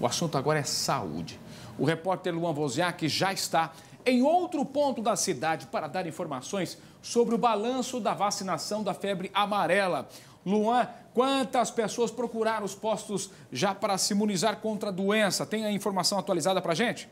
O assunto agora é saúde. O repórter Luan Voziak já está em outro ponto da cidade para dar informações sobre o balanço da vacinação da febre amarela. Luan, quantas pessoas procuraram os postos já para se imunizar contra a doença? Tem a informação atualizada para a gente?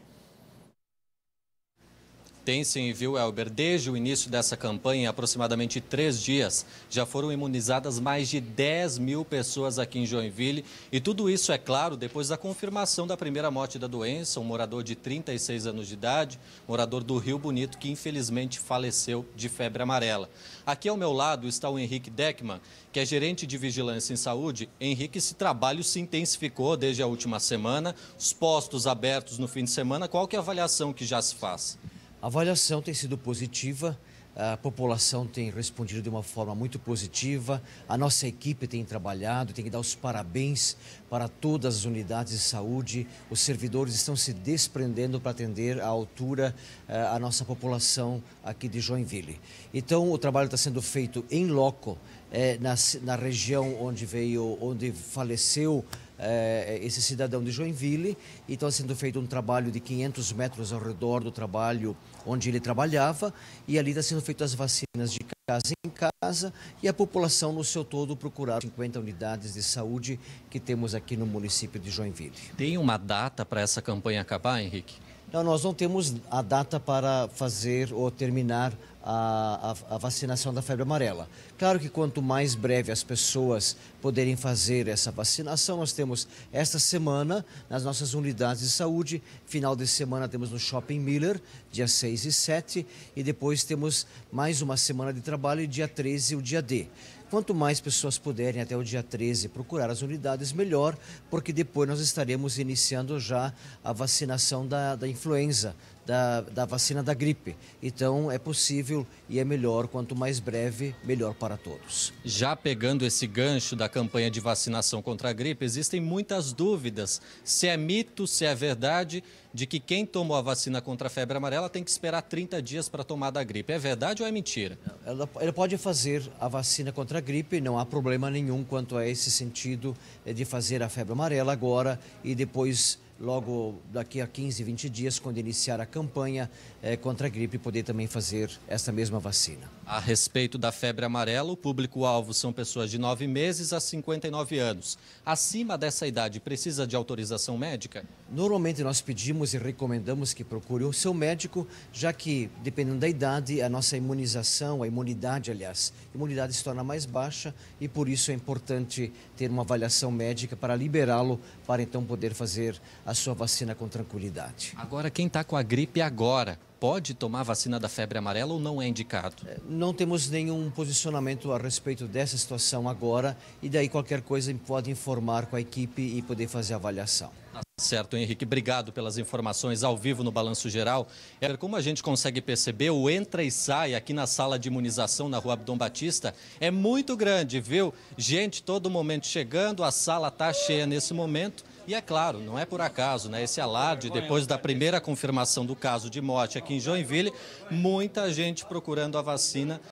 Tem sim, viu, Elber? Desde o início dessa campanha, em aproximadamente três dias, já foram imunizadas mais de 10 mil pessoas aqui em Joinville. E tudo isso, é claro, depois da confirmação da primeira morte da doença, um morador de 36 anos de idade, morador do Rio Bonito, que infelizmente faleceu de febre amarela. Aqui ao meu lado está o Henrique Deckman, que é gerente de vigilância em saúde. Henrique, esse trabalho se intensificou desde a última semana, os postos abertos no fim de semana, qual que é a avaliação que já se faz? A avaliação tem sido positiva, a população tem respondido de uma forma muito positiva, a nossa equipe tem trabalhado, tem que dar os parabéns para todas as unidades de saúde, os servidores estão se desprendendo para atender à altura eh, a nossa população aqui de Joinville. Então, o trabalho está sendo feito em loco, é, na, na região onde veio, onde faleceu eh, eh, esse cidadão de Joinville e está sendo feito um trabalho de 500 metros ao redor do trabalho onde ele trabalhava e ali está sendo feito as vacinas de casa em casa e a população no seu todo procurar 50 unidades de saúde que temos aqui no município de Joinville. Tem uma data para essa campanha acabar, Henrique? Não, nós não temos a data para fazer ou terminar a, a, a, vacinação da febre amarela. Claro que quanto mais breve as pessoas poderem fazer essa vacinação, nós temos esta semana nas nossas unidades de saúde, final de semana temos no Shopping Miller, dia 6 e 7, e depois temos mais uma semana de trabalho, dia 13 e o dia D. Quanto mais pessoas puderem até o dia 13 procurar as unidades, melhor, porque depois nós estaremos iniciando já a vacinação da, da influenza da, da vacina da gripe. Então, é possível e é melhor, quanto mais breve, melhor para todos. Já pegando esse gancho da campanha de vacinação contra a gripe, existem muitas dúvidas se é mito, se é verdade, de que quem tomou a vacina contra a febre amarela tem que esperar 30 dias para tomar da gripe. É verdade ou é mentira? Ela, ela pode fazer a vacina contra a gripe, não há problema nenhum quanto a esse sentido eh, de fazer a febre amarela agora e depois logo daqui a 15, 20 dias, quando iniciar a campanha eh, contra a gripe, poder também fazer essa mesma vacina. A respeito da febre amarela, o público-alvo são pessoas de 9 meses a 59 anos. Acima dessa idade, precisa de autorização médica? Normalmente nós pedimos e recomendamos que procure o seu médico, já que, dependendo da idade, a nossa imunização, a imunidade, aliás, a imunidade se torna mais baixa e por isso é importante ter uma avaliação médica para liberá-lo para então poder fazer a sua vacina com tranquilidade. Agora, quem está com a gripe agora, pode tomar vacina da febre amarela ou não é indicado? É, não temos nenhum posicionamento a respeito dessa situação agora e daí qualquer coisa pode informar com a equipe e poder fazer a avaliação. Tá certo, Henrique. Obrigado pelas informações ao vivo no Balanço Geral. É como a gente consegue perceber, o entra e sai aqui na sala de imunização na Rua Abdom Batista é muito grande, viu? Gente, todo momento chegando, a sala está cheia nesse momento e é claro, não é por acaso, né? Esse alarde, depois da primeira confirmação do caso de morte aqui em Joinville, muita gente procurando a vacina